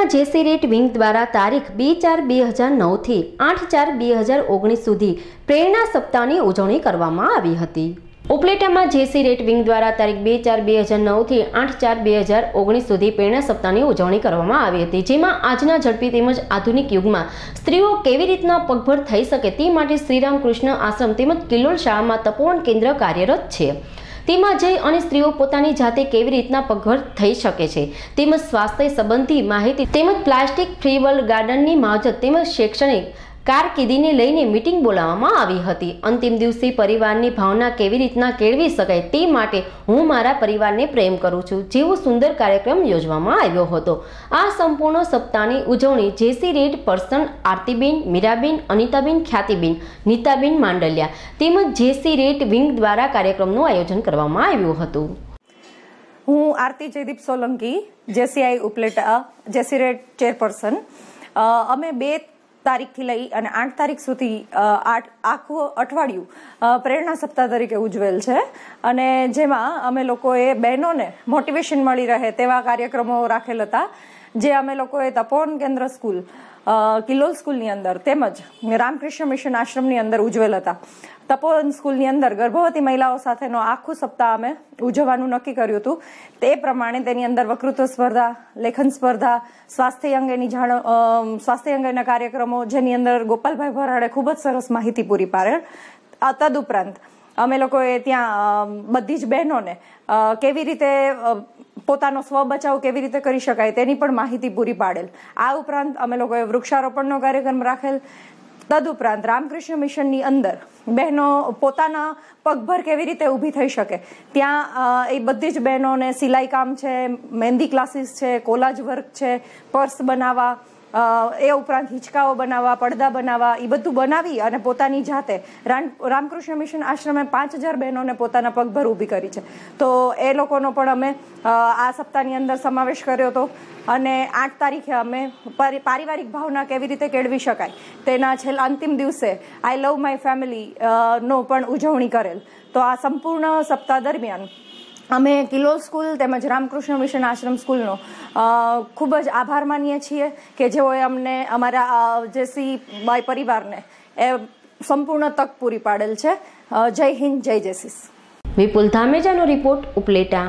સુરતના જેસી rate wing દ્વારા તારીખ બે ચાર બે હજાર નવથી આઠ ચાર બે હજાર ઓગણીસ સુધી પ્રેરણા સપ્તાહની ઉજવણી કરવામાં આવી હતી ઉપલેટામાં જેસી રેટ વિંગ દ્વારા તારીખ બે ચાર બે હજાર નવથી આઠ ચાર બે હજાર ઓગણીસ સુધી પ્રેરણા સપ્તાહની ઉજવણી કરવામાં આવી હતી જેમાં આજના ઝડપી તેમજ આધુનિક યુગમાં સ્ત્રીઓ કેવી રીતના પગભર થઈ શકે તે માટે શ્રીરામકૃષ્ણ આશ્રમ તેમજ કિલ્લોલ શાળામાં તપોવન કેન્દ્ર કાર્યરત છે તેમાં જઈ અને સ્ત્રીઓ પોતાની જાતે કેવી રીતના પગભર થઈ શકે છે તેમજ સ્વાસ્થ્ય સંબંધી માહિતી તેમજ પ્લાસ્ટિક ફ્રી વર્લ્ડ ગાર્ડનની માવજત તેમજ શૈક્ષણિક કારકિર્દીને લઈને મિટિંગ બોલાવવામાં આવી હતી અંતિમ દિવસે પરિવારની ભાવના કેવી રીતના કેળવી શકાય તે માટે હું મારા પરિવારને પ્રેમ કરું છું જેવો સુંદર કાર્યક્રમ યોજવામાં આવ્યો હતો આ સંપૂર્ણ સપ્તાહની ઉજવણી JC red person Aartiben Meeraben Anitaben Khyatiben Nitaben Mandaliya તેમજ જેસી રેડ વિંગ દ્વારા કાર્યક્રમનું આયોજન કરવામાં આવ્યું હતું હું Aarti Jaydeep Solanki JCI Upleta red chairperson અમે બે તારીખથી લઈ અને આઠ તારીખ સુધી આખું અઠવાડિયું પ્રેરણા સપ્તાહ તરીકે ઉજવેલ છે અને જેમાં અમે લોકોએ બહેનોને મોટિવેશન મળી રહે તેવા કાર્યક્રમો રાખેલ હતા જે અમે લોકોએ તપોન કેન્દ્ર સ્કૂલ કિલ્લોલ સ્કૂલની અંદર તેમજ રામકૃષ્ણ મિશન આશ્રમની અંદર ઉજવેલ હતા તપોવન સ્કૂલની અંદર ગર્ભવતી મહિલાઓ સાથેનો આખું સપ્તાહ અમે ઉજવવાનું નક્કી કર્યું હતું તે પ્રમાણે તેની અંદર વકૃત્વ સ્પર્ધા લેખન સ્પર્ધા સ્વાસ્થ્ય અંગેની જાણ સ્વાસ્થ્ય અંગેના કાર્યક્રમો જેની અંદર ગોપાલભાઈ ભરાડે ખૂબ જ સરસ માહિતી પૂરી પાડે ઉપરાંત અમે લોકોએ ત્યાં બધી જ બહેનોને કેવી રીતે પોતાનો સ્વ બચાવ કેવી રીતે કરી શકાય તેની પણ માહિતી પૂરી પાડેલ આ ઉપરાંત અમે લોકોએ વૃક્ષારોપણનો કાર્યક્રમ રાખેલ તદુપરાંત રામકૃષ્ણ મિશનની અંદર બહેનો પોતાના પગભર કેવી રીતે ઊભી થઈ શકે ત્યાં એ બધી જ બહેનોને સિલાઈ કામ છે મહેંદી ક્લાસીસ છે કોલાજ વર્ક છે પર્સ બનાવવા એ ઉપરાંત હિંચકાઓ બનાવવા પડદા બનાવવા એ બધું બનાવી અને પોતાની જાતે રામકૃષ્ણ મિશન આશ્રમે પાંચ હજાર બહેનોને પોતાના પગભર ઊભી કરી છે તો એ લોકોનો પણ અમે આ સપ્તાહની અંદર સમાવેશ કર્યો હતો અને આઠ તારીખે અમે પારિવારિક ભાવના કેવી રીતે કેળવી શકાય તેના છેલ્લા અંતિમ દિવસે આઈ લવ માય ફેમિલી નો પણ ઉજવણી કરેલ તો આ સંપૂર્ણ સપ્તાહ દરમિયાન અમે કિલો સ્કૂલ તેમજ રામકૃષ્ણ મિશન આશ્રમ સ્કૂલનો ખૂબ જ આભાર માનીએ છીએ કે જેઓએ અમને અમારા જે સી બાય પરિવારને એ સંપૂર્ણ તક પૂરી પાડેલ છે જય હિન્દ જય જયસીસ વિપુલ ધામેજાનો રિપોર્ટ ઉપલેટા